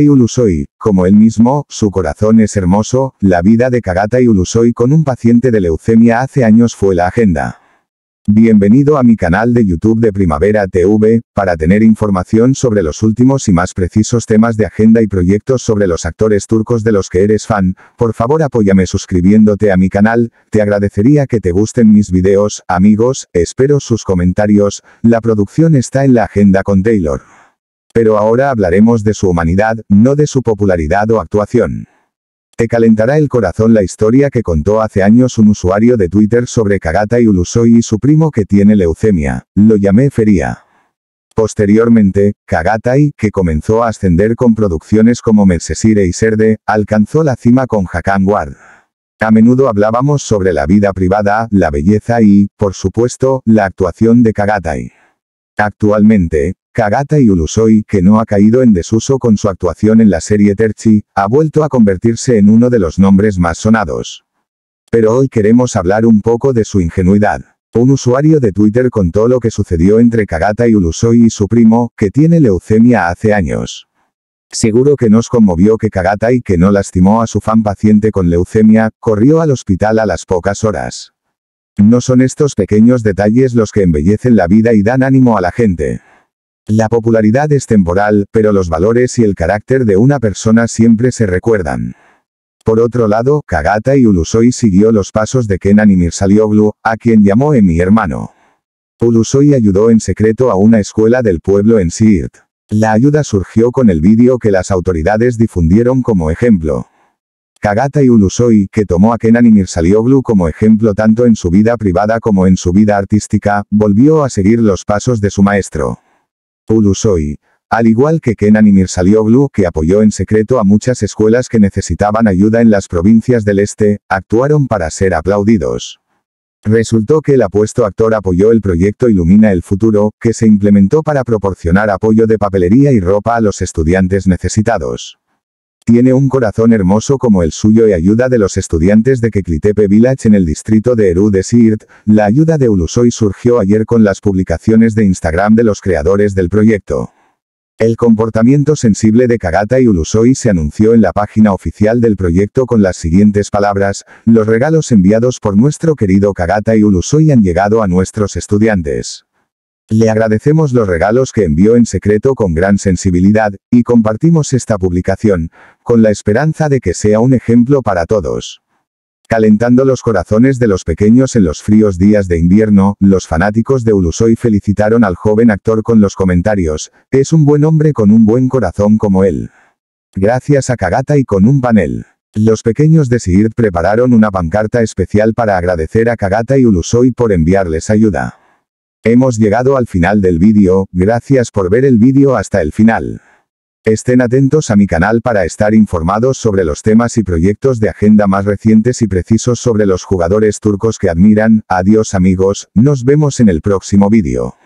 y Ulusoy, como él mismo, su corazón es hermoso, la vida de y Ulusoy con un paciente de leucemia hace años fue la agenda. Bienvenido a mi canal de YouTube de Primavera TV, para tener información sobre los últimos y más precisos temas de agenda y proyectos sobre los actores turcos de los que eres fan, por favor apóyame suscribiéndote a mi canal, te agradecería que te gusten mis videos, amigos, espero sus comentarios, la producción está en la agenda con Taylor. Pero ahora hablaremos de su humanidad, no de su popularidad o actuación. Te calentará el corazón la historia que contó hace años un usuario de Twitter sobre Kagata y Ulusoi y su primo que tiene leucemia. Lo llamé Feria. Posteriormente, Kagatai, que comenzó a ascender con producciones como Mersesire y Serde, alcanzó la cima con Hakan Ward. A menudo hablábamos sobre la vida privada, la belleza y, por supuesto, la actuación de Kagatai. Actualmente, Kagata Ulusoi, que no ha caído en desuso con su actuación en la serie Terchi, ha vuelto a convertirse en uno de los nombres más sonados. Pero hoy queremos hablar un poco de su ingenuidad. Un usuario de Twitter contó lo que sucedió entre Kagata y Ulusoi y su primo, que tiene leucemia hace años. Seguro que nos conmovió que Kagata y que no lastimó a su fan paciente con leucemia, corrió al hospital a las pocas horas. No son estos pequeños detalles los que embellecen la vida y dan ánimo a la gente. La popularidad es temporal, pero los valores y el carácter de una persona siempre se recuerdan. Por otro lado, Kagata y Ulusoi siguió los pasos de Kenan y Mirsalioglu, a quien llamó en mi hermano. Ulusoi ayudó en secreto a una escuela del pueblo en Siirt. La ayuda surgió con el vídeo que las autoridades difundieron como ejemplo. Kagata y Ulusoi, que tomó a Kenan y Mirsalioglu como ejemplo tanto en su vida privada como en su vida artística, volvió a seguir los pasos de su maestro. Pulusoy, al igual que Kenan Mirsalioglu, que apoyó en secreto a muchas escuelas que necesitaban ayuda en las provincias del este, actuaron para ser aplaudidos. Resultó que el apuesto actor apoyó el proyecto Ilumina el Futuro, que se implementó para proporcionar apoyo de papelería y ropa a los estudiantes necesitados. Tiene un corazón hermoso como el suyo y ayuda de los estudiantes de Keklitepe Village en el distrito de Eru de Sirt. La ayuda de Ulusoy surgió ayer con las publicaciones de Instagram de los creadores del proyecto. El comportamiento sensible de Kagata y Ulusoy se anunció en la página oficial del proyecto con las siguientes palabras, los regalos enviados por nuestro querido Kagata y Ulusoy han llegado a nuestros estudiantes. Le agradecemos los regalos que envió en secreto con gran sensibilidad, y compartimos esta publicación, con la esperanza de que sea un ejemplo para todos. Calentando los corazones de los pequeños en los fríos días de invierno, los fanáticos de Ulusoy felicitaron al joven actor con los comentarios, es un buen hombre con un buen corazón como él. Gracias a Kagata y con un panel. Los pequeños de Sirt prepararon una pancarta especial para agradecer a Kagata y Ulusoy por enviarles ayuda. Hemos llegado al final del vídeo, gracias por ver el vídeo hasta el final. Estén atentos a mi canal para estar informados sobre los temas y proyectos de agenda más recientes y precisos sobre los jugadores turcos que admiran, adiós amigos, nos vemos en el próximo vídeo.